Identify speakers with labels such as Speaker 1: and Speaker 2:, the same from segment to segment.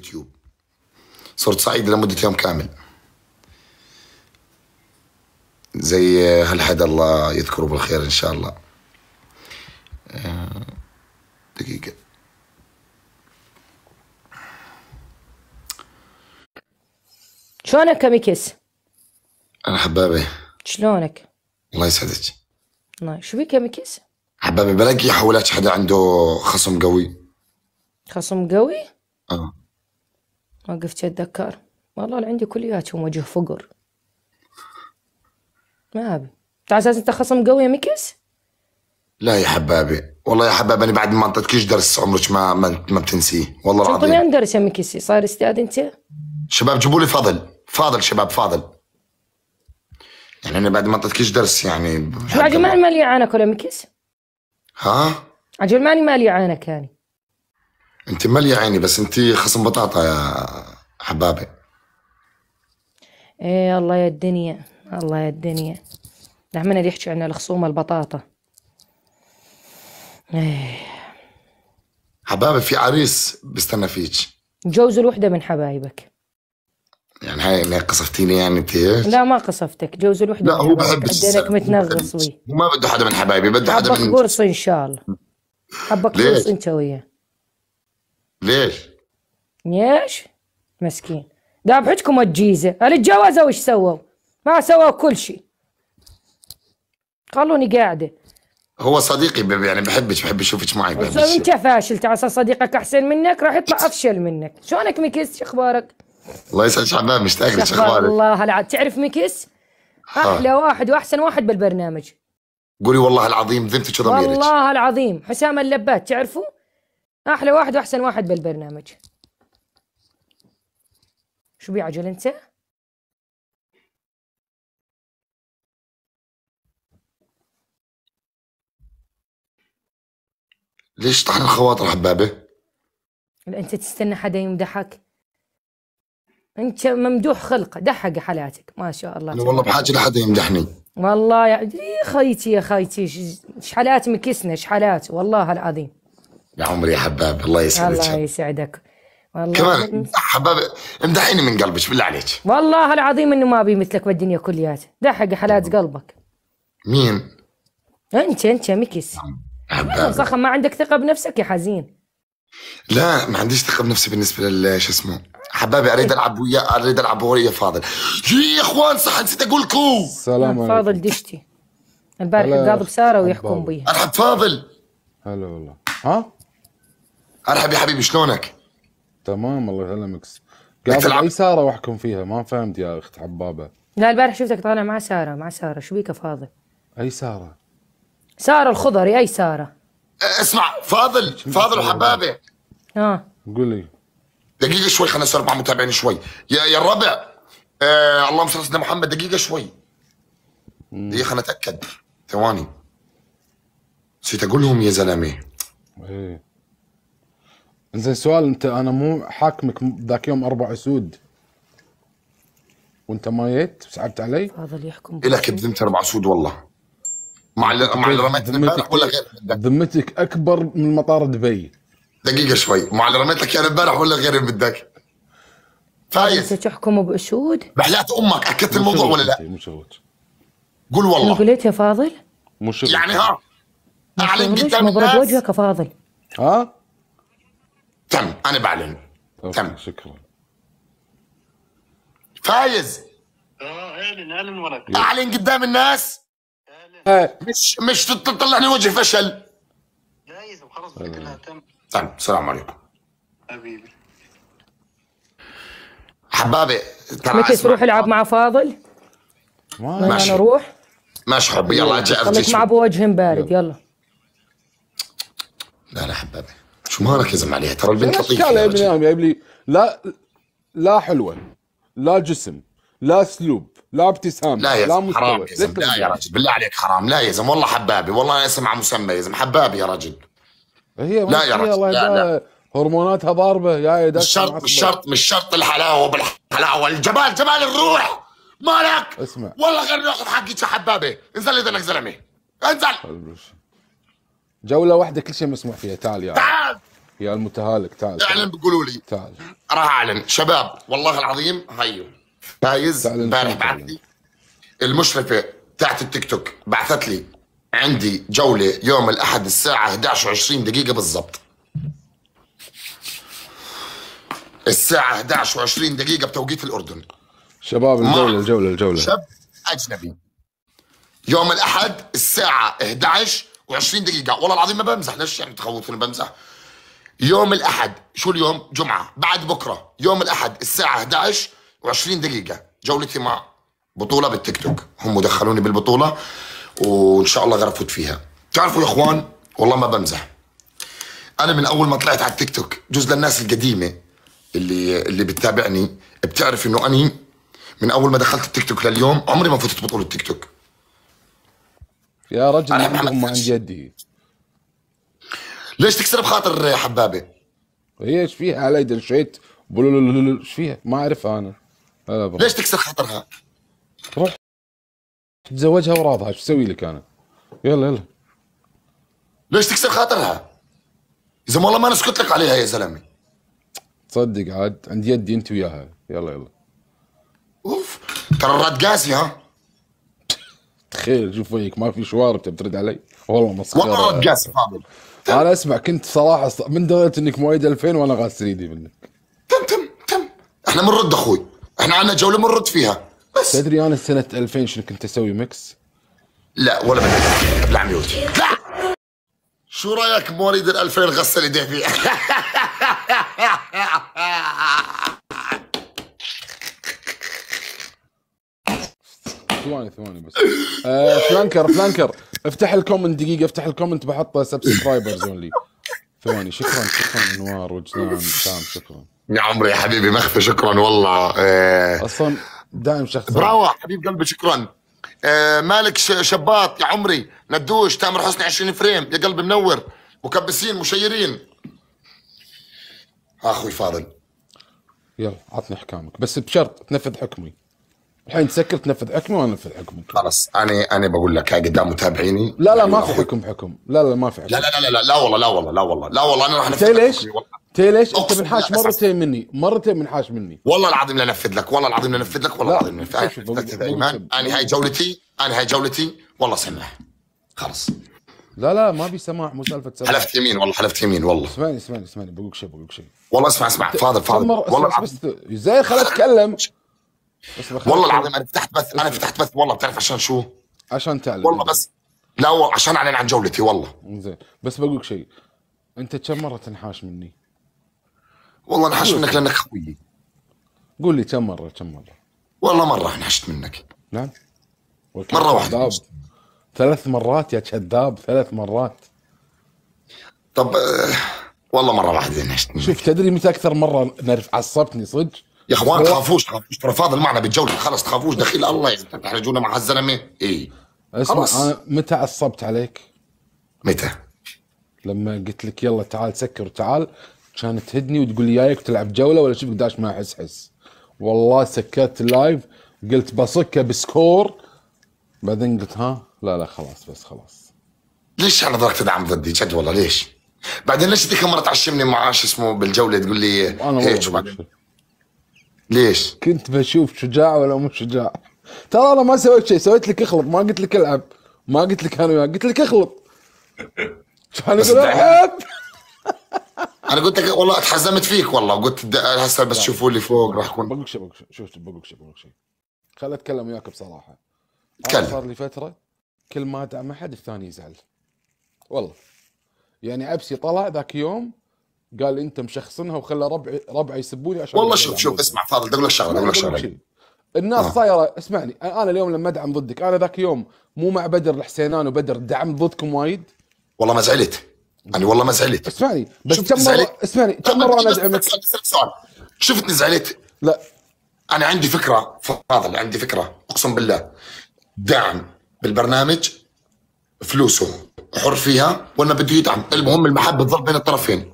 Speaker 1: يوتيوب صرت صعيد لمدة يوم كامل زي هالحد الله يذكره بالخير إن شاء الله آه، دقيقة
Speaker 2: شلونك كميكس أنا حبابي شلونك؟
Speaker 1: الله يسعدك
Speaker 2: الله شو بك كميكس
Speaker 1: حبابي بلاقي حولك حدا عنده خصم قوي
Speaker 2: خصم قوي؟ اه وقفت أتذكر والله اللي عندي كلياتهم وجه فقر ما أبي أنت على أساس أنت خصم قوي يا ميكس؟
Speaker 1: لا يا حبابي والله يا حبابي أنا بعد ما أنطيتكش درس عمرك ما ما, ما بتنسيه والله العظيم شو
Speaker 2: طلع درس يا ميكسي صاير استاذ أنت؟
Speaker 1: شباب جيبوا لي فضل فاضل شباب فاضل يعني أنا بعد ما أنطيتكش درس يعني
Speaker 2: بعد ما مالي عانك ولا ميكس؟ ها؟ عجل ماني مالي عانك يعني
Speaker 1: انت مالي عيني بس انت خصم بطاطا يا حبابة
Speaker 2: ايه الله يا الدنيا الله يا الدنيا نحن اللي يحكي عن الخصومة البطاطا ايه
Speaker 1: حبابة في عريس بستنى فيك
Speaker 2: جوز الوحدة من حبايبك
Speaker 1: يعني هاي اللي قصفتيني يعني انت لا
Speaker 2: ما قصفتك جوز الوحدة لا هو بحب عدينك متنغص ويه
Speaker 1: ما بده حدا من حبايبي بده حدا من
Speaker 2: قرص ان شاء الله حبك قرص انت وياه ليش؟ ليش؟ مسكين ذابحتكم الجيزة هل اتجوزوا وش سووا ما سووا كل شيء خلوني قاعدة
Speaker 1: هو صديقي بيبي يعني بحبك بحب اشوفك معي بس انت
Speaker 2: فاشل تعسى صديقك احسن منك راح يطلع افشل منك شلونك ميكس شو اخبارك
Speaker 1: الله يسعد شعبان مشتاق شو اخبارك
Speaker 2: الله العظيم تعرف ميكس احلى واحد واحسن واحد بالبرنامج
Speaker 1: قولي والله العظيم ذمتك وضميرك
Speaker 2: والله العظيم حسام اللبات تعرفه؟ احلى واحد واحسن واحد بالبرنامج شو بيعجل انت؟ ليش طحن الخواطر حبابه؟ انت تستنى حدا يمدحك انت ممدوح خلقه دحق حالاتك ما شاء الله انا والله بحاجه لحدا يمدحني والله يا خيتي يا خيتي شحالات مكسنا شحالات والله العظيم
Speaker 1: يا عمري يا حباب الله يسعدك الله
Speaker 2: يسعدك والله كمان
Speaker 1: حبابي امدحيني من قلبك بالله عليك
Speaker 2: والله العظيم اني ما ابي مثلك بالدنيا كلياتها دحق حلات قلبك مين؟ انت انت يا ميكس صخم ما عندك ثقه بنفسك يا حزين
Speaker 1: لا ما عنديش ثقه بنفسي بالنسبه لل شو اسمه حبابي اريد العب ويا اريد العب ويا فاضل يا اخوان صح نسيت اقول لكم السلام عليكم فاضل
Speaker 2: دشتي البارح قاضب ساره ويحكم بيها ارحب فاضل
Speaker 3: هلا والله ها ارحب يا حبيبي شلونك؟ تمام الله يسلمك قاعد اي ساره واحكم فيها ما فهمت يا اخت حبابه
Speaker 2: لا البارح شفتك طالع مع ساره مع ساره شو بيك فاضل اي ساره ساره الخضري اي ساره
Speaker 1: اسمع فاضل فاضل وحبابه اه قولي دقيقه شوي خلينا نصير مع متابعين شوي يا يا الربع آه اللهم صل على سيدنا محمد دقيقه شوي دقيقه خلينا نتاكد ثواني نسيت اقول لهم يا زلمه
Speaker 3: ايه زين سؤال انت انا مو حاكمك ذاك يوم اربع اسود وانت ما جيت صعبت علي؟ فاضل
Speaker 1: يحكم الك بذمت اربع اسود والله
Speaker 3: مع اللي مع اللي رميت امبارح ولا غير ذمتك اكبر من مطار دبي دقيقه شوي
Speaker 1: مع اللي رميت لك اياه امبارح ولا غير بدك
Speaker 2: فايز انت تحكم باسود؟ بحلات امك اكدت الموضوع ولا
Speaker 3: لا؟ مش شغلك
Speaker 2: قول والله قلت يا فاضل
Speaker 3: مش يعني ها
Speaker 2: اعلن قدام مبروك وجهك يا فاضل ها
Speaker 3: تم انا بعلن تم
Speaker 1: شكرا
Speaker 2: فايز اه
Speaker 1: اعلن اعلن ولك اعلن قدام الناس مش مش تطلعني وجه فشل جايز وخلص كلها تم تم السلام عليكم حبيبي حبابي ترى متى تروح
Speaker 2: العب مع فاضل؟
Speaker 1: ماشي نروح ماشي حبي يلا اجي مع
Speaker 2: بوجه بارد يلا
Speaker 1: لا لا حبابي ما ركزم عليها ترى البنت لطيفه يا
Speaker 2: ابني يا
Speaker 3: لا لا حلوه لا جسم لا اسلوب لا ابتسام لا يا لا حرام يا زلمه لا يا رجل
Speaker 1: بالله عليك حرام لا يا زلمه والله حبابي والله انا اسمع مسمى يا زلمه حبابي يا رجل
Speaker 3: هي لا يا رجل لا, لا. هرموناتها ضاربه يا مش شرط مش شرط
Speaker 1: مش شرط الحلاوه بالحلاوه الجمال جمال الروح
Speaker 3: مالك اسمع
Speaker 1: والله غير ناخذ حقك يا حبابي انزل اذنك زلمه انزل
Speaker 3: جوله واحده كل شيء مسموح فيها تعال يا تعال يا المتهالك تعال اعلن بقولوا لي تعال
Speaker 1: راح اعلن شباب والله العظيم هيو
Speaker 3: فايز امبارح
Speaker 1: بعث المشرفه تاعت التيك توك بعثت لي عندي جوله يوم الاحد الساعه 11 و20 دقيقه بالضبط الساعه 11 و20 دقيقه بتوقيت الاردن
Speaker 3: شباب الجوله الجوله الجوله شاب
Speaker 1: اجنبي يوم الاحد الساعه 11 و20 دقيقه والله العظيم ما بمزح ليش يعني تخوفني بمزح يوم الأحد شو اليوم؟ جمعة بعد بكرة يوم الأحد الساعة 11 و20 دقيقة جولتي مع بطولة بالتيك توك هم دخلوني بالبطولة وإن شاء الله غرفت فيها تعرفوا يا إخوان والله ما بمزح أنا من أول ما طلعت على التيك توك جزء للناس القديمة اللي اللي بتتابعني بتعرف إنه أني من أول ما دخلت التيك توك لليوم عمري ما فتت
Speaker 3: بطولة التيك توك يا رجل أنا عن جدي ليش تكسر بخاطر حبابه هي ايش فيها علي دلشيت ايش فيها ما اعرفها انا ليش تكسر خاطرها روح تزوجها وراضها ايش اسوي لك انا يلا يلا ليش
Speaker 1: تكسر خاطرها اذا والله ما نسكت لك عليها يا
Speaker 3: زلمه تصدق عاد عند يدي انت وياها يلا يلا اوف ترى الرد قاسي ها تخيل شوف وجهك ما في شوارب تبي ترد علي والله مسخره والله الرد قاسي فاضل انا اسمع كنت صراحه من درجه انك مواليد 2000 وانا غاسل ايدي منك تم تم تم احنا
Speaker 1: بنرد اخوي احنا عندنا جوله بنرد فيها
Speaker 3: بس تدري انا سنه 2000 شنو كنت اسوي ميكس؟ لا ولا بدي
Speaker 1: ابلع ميوتي لا شو رايك بمواليد ال 2000 غسل ايديه فيها؟
Speaker 3: ثواني ثواني بس آه فلانكر فلانكر افتح الكومنت دقيقه افتح الكومنت بحط سبسكرايبرز اونلي ثواني شكرا شكرا انوار وجنان سام شكرا يا عمري
Speaker 1: يا حبيبي مخفي شكرا والله آه اصلا دائم شخص براوة حبيب قلبي شكرا آه مالك شباط يا عمري ندوش تامر حسني 20 فريم يا قلبي منور مكبسين مشيرين اخوي فاضل
Speaker 3: يلا عطني احكامك بس بشرط تنفذ حكمي الحين تسكر تنفذ حكمي وانا انفذ حكمك
Speaker 1: خلاص انا انا بقول لك قدام متابعيني لا لا ما في حكم
Speaker 3: حكم لا لا ما في حكم لا لا لا لا لا والله لا والله لا والله لا والله انا راح انفذ ليش؟ تي ليش؟ انت منحاش مرتين مني مرتين منحاش مني
Speaker 1: والله العظيم لنفذ لك والله العظيم لنفذ لك والله العظيم لانفذ ايمان انا هاي جولتي انا هاي جولتي والله سمح
Speaker 3: خلاص لا لا ما في سماح مو سالفه سماح حلفت
Speaker 1: يمين والله حلفت يمين والله
Speaker 3: اسمعني اسمعني اسمعني بقول لك شيء بقول لك شيء
Speaker 1: والله اسمع اسمع فاضل فاضل والله بس
Speaker 3: زين خليني اتكلم والله العظيم انا فتحت بث انا فتحت بث والله بتعرف عشان شو؟ عشان تعلم والله بس لا والله
Speaker 1: عشان اعلن عن جولتي
Speaker 3: والله زين بس بقول لك شيء انت كم مره تنحاش مني؟
Speaker 1: والله انحاش منك لانك
Speaker 3: خويي قول لي كم مره كم مره؟ والله مره انحشت منك نعم مره واحده ثلاث مرات يا كذاب ثلاث مرات طب آه،
Speaker 1: والله مره واحده
Speaker 3: انحشت منك شوف تدري متى اكثر مره نرف عصبتني صدق؟ يا اخوان تخافوش تخافوش ترى فاضل معنا بالجوله خلص
Speaker 1: تخافوش دخيل الله يعني تحرجونا مع هالزلمه اي
Speaker 3: اسمع انا متى عصبت عليك؟ متى؟ لما قلت لك يلا تعال سكر تعال كان تهدني وتقول لي جايك تلعب جوله ولا شوفك داش ما احس حس والله سكرت اللايف قلت بصكه بسكور بعدين قلت ها لا لا خلاص بس خلاص ليش انا ضلك تدعم ضدي جد
Speaker 1: والله ليش؟ بعدين ليش ذيك المره تعشمني معاش اسمه بالجوله تقول لي هيك إيه، وبعدين
Speaker 3: ليش؟ كنت بشوف شجاع ولا مو شجاع ترى انا ما سويت شيء سويت لك اخلط ما قلت لك العب ما قلت لك انا قلت لك اخلط
Speaker 1: كان يقول العب انا قلت لك والله اتحزمت فيك والله قلت هسه بس شوفوا لي
Speaker 3: فوق راح اكون بقول شيء بقول شيء شوف بقول شيء بقول شيء خل اتكلم وياك بصراحه آه، تكلم صار لي فتره كل ما ادعم احد الثاني يزعل والله يعني ابسي طلع ذاك يوم قال انت مشخصنها وخلى ربع ربع يسبوني عشان والله شوف شوف اسمع فاضل بدي اقول لك شغله بدي اقول لك شغله الناس آه. صايره اسمعني انا اليوم لما ادعم ضدك انا ذاك يوم مو مع بدر الحسينان وبدر دعمت ضدكم وايد والله ما زعلت
Speaker 1: يعني والله ما زعلت اسمعني بس كم مره
Speaker 3: اسمعني كم مره انا ادعمك
Speaker 1: سؤال شفتني زعلت؟ لا انا عندي فكره فاضل عندي فكره اقسم بالله دعم بالبرنامج فلوسه حر فيها وانا بده يدعم
Speaker 3: المهم المحبه تظل بين الطرفين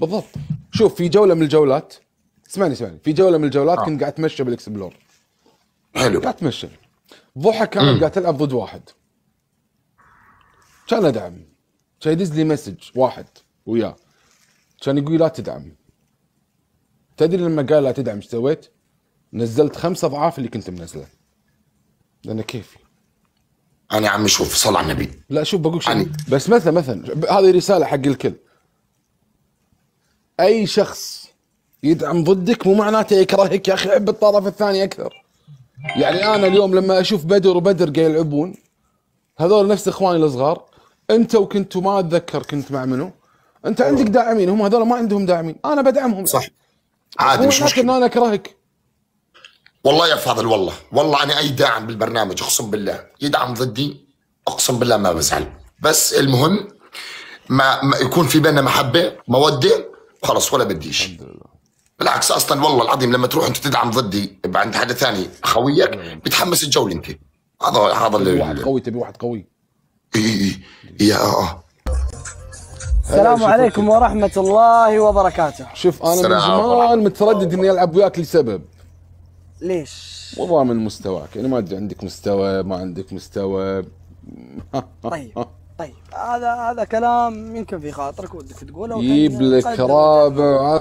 Speaker 3: بالضبط شوف في جوله من الجولات اسمعني اسمعني في جوله من الجولات آه. كنت قاعد اتمشى بالاكسبلور حلو قاعد اتمشى ضحى كان قاعد تلعب ضد واحد كان ادعم كان يدز لي مسج واحد وياه كان يقول لا تدعم تدري لما قال لا تدعم ايش سويت؟ نزلت خمسة اضعاف اللي كنت منزله لانه كيفي
Speaker 1: انا يا عمي شوف صل على النبي
Speaker 3: لا شوف بقول شيء بس مثلا مثلا هذه رساله حق الكل اي شخص يدعم ضدك مو معناته يكرهك يا اخي عب الطرف الثاني اكثر يعني انا اليوم لما اشوف بدر وبدر قاعد يلعبون هذول نفس اخواني الصغار انت وكنت ما اتذكر كنت مع منو انت عندك داعمين هم هذول ما عندهم داعمين انا بدعمهم صح عادي مش مشكله ان انا اكرهك
Speaker 1: والله يا فاضل والله والله انا اي داعم بالبرنامج اقسم بالله يدعم ضدي اقسم بالله ما بزعل
Speaker 3: بس المهم
Speaker 1: ما, ما يكون في بيننا محبه موده وخلص ولا بديش بالعكس اصلا والله العظيم لما تروح انت تدعم ضدي عند حدا ثاني خويك نعم. بتحمس الجوله انت
Speaker 3: هذا هذا اللي واحد قوي تبي واحد قوي اي اي يا آه،, اه
Speaker 2: السلام عليكم ورحمة الله وبركاته شوف انا من زمان
Speaker 3: متردد اني العب وياك لسبب ليش؟ والله من مستواك انا ما ادري عندك مستوى ما عندك مستوى طيب
Speaker 2: طيب هذا هذا كلام يمكن في خاطرك ودك تقوله جيب لك
Speaker 3: رابع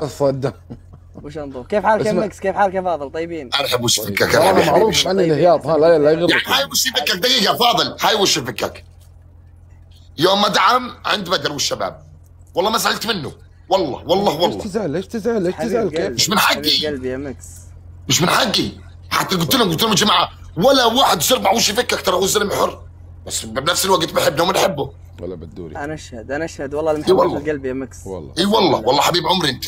Speaker 2: وش انظر كيف حالك يا مكس كيف حالك يا فاضل طيبين ارحب
Speaker 3: وش فكك انا معروف عني الهياط ها لا لا يغلط يعني هاي وش
Speaker 1: فكك دقيقه فاضل هاي وش فكك يوم دعم عند بدر والشباب والله ما زعلت منه والله والله والله ليش
Speaker 3: تزعل ليش تزعل ليش تزعل كيف مش من حقي
Speaker 1: قلبي يا مكس مش من حقي حتى قلت لهم قلت لهم يا جماعه ولا واحد يصير مع وش فكك ترى هو زلمه حر بس بنفس الوقت بحبنا وبنحبه
Speaker 3: ولا بالدوري انا اشهد انا اشهد والله المحبه في قلبي يا مكس والله اي والله والله حبيب عمري انت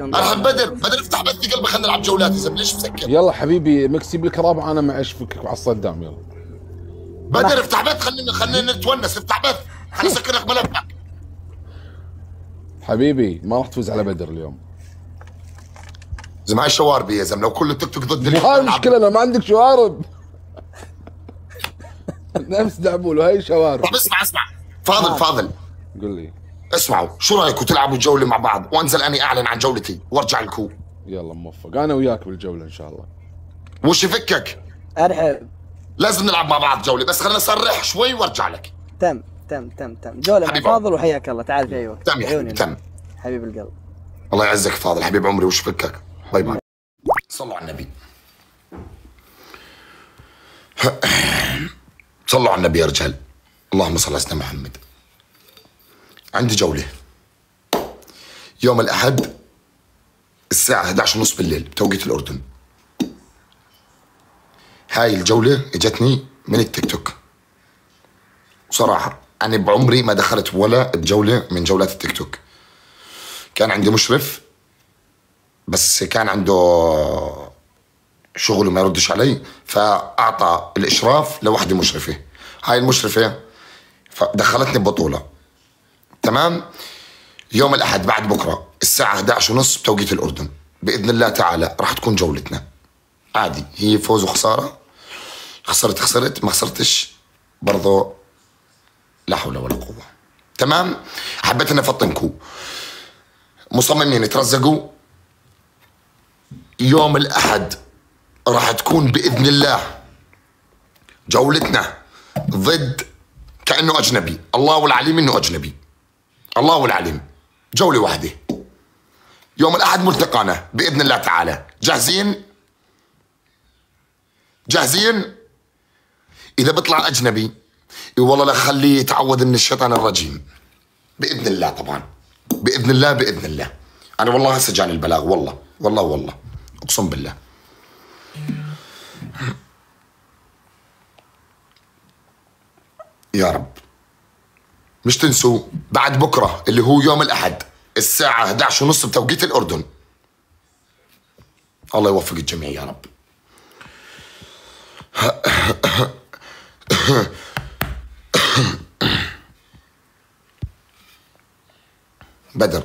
Speaker 3: ارحب بدر
Speaker 1: بدر افتح بث قلبي خلينا نلعب جولات يا زلمه ليش مسكر يلا
Speaker 3: حبيبي مكس جيب لك رابعه انا مع اشفكك وعلى الصدام يلا
Speaker 1: بدر افتح بث خلينا خلينا نتونس افتح بث خلينا نسكرك ملفك
Speaker 3: حبيبي ما راح تفوز على بدر اليوم زلمه هاي شواربي يا زلمه لو التيك توك ضد هاي المشكله انا ما عندك شوارب نفس دعبول هاي شوارع طب اسمع اسمع فاضل آه. فاضل
Speaker 1: قل لي اسمعوا شو رايكم تلعبوا جوله مع بعض وانزل اني اعلن عن جولتي وارجع لكم يلا
Speaker 3: موفق انا وياك بالجوله ان شاء الله وش يفكك؟ ارحب
Speaker 1: لازم نلعب مع بعض جوله بس خلينا نصرح شوي وارجع لك
Speaker 2: تم تم تم تم جوله مع فاضل وحياك الله تعال في اي وقت تم يا تم حبيب القلب
Speaker 1: الله يعزك فاضل حبيب عمري وش فكك باي باي صلوا على النبي صلوا على النبي يا رجال اللهم صل على سيدنا محمد عندي جولة يوم الأحد الساعة 11:30 بالليل بتوقيت الأردن هاي الجولة اجتني من التيك توك صراحة أنا بعمري ما دخلت ولا بجولة من جولات التيك توك كان عندي مشرف بس كان عنده شغله ما يردش علي فاعطى الاشراف لوحده مشرفه هاي المشرفه دخلتني ببطوله تمام يوم الاحد بعد بكره الساعه 11:30 بتوقيت الاردن باذن الله تعالى راح تكون جولتنا عادي هي فوز وخساره خسرت خسرت ما خسرتش برضه لا حول ولا قوه تمام حبيت اني افطنكم مصممين يترزقوا يوم الاحد راح تكون باذن الله جولتنا ضد كانه اجنبي، الله والعليم انه اجنبي. الله والعليم جوله واحده. يوم الاحد ملتقانا باذن الله تعالى، جاهزين؟ جاهزين؟ اذا بطلع اجنبي والله لا خليه يتعوذ من الشيطان الرجيم. باذن الله طبعا. باذن الله باذن الله. انا والله هسه جاني البلاغ والله والله والله اقسم بالله. يا رب مش تنسوا بعد بكرة اللي هو يوم الأحد الساعة 11 ونص بتوقيت الأردن الله يوفق الجميع يا رب بدر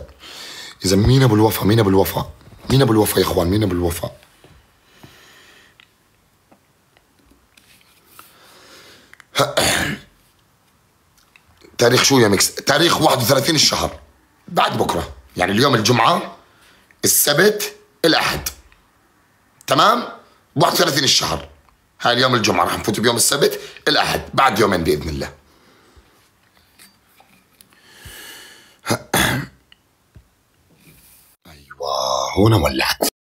Speaker 1: إذا مين أبو الوفا مين أبو الوفا مين أبو الوفا يا إخوان مين أبو الوفا تاريخ شو يا ميكس تاريخ 31 الشهر بعد بكره يعني اليوم الجمعه السبت الاحد تمام 31 الشهر هاي اليوم الجمعه رح نفوت بيوم السبت الاحد بعد يومين باذن الله
Speaker 2: ايوه هنا ولعت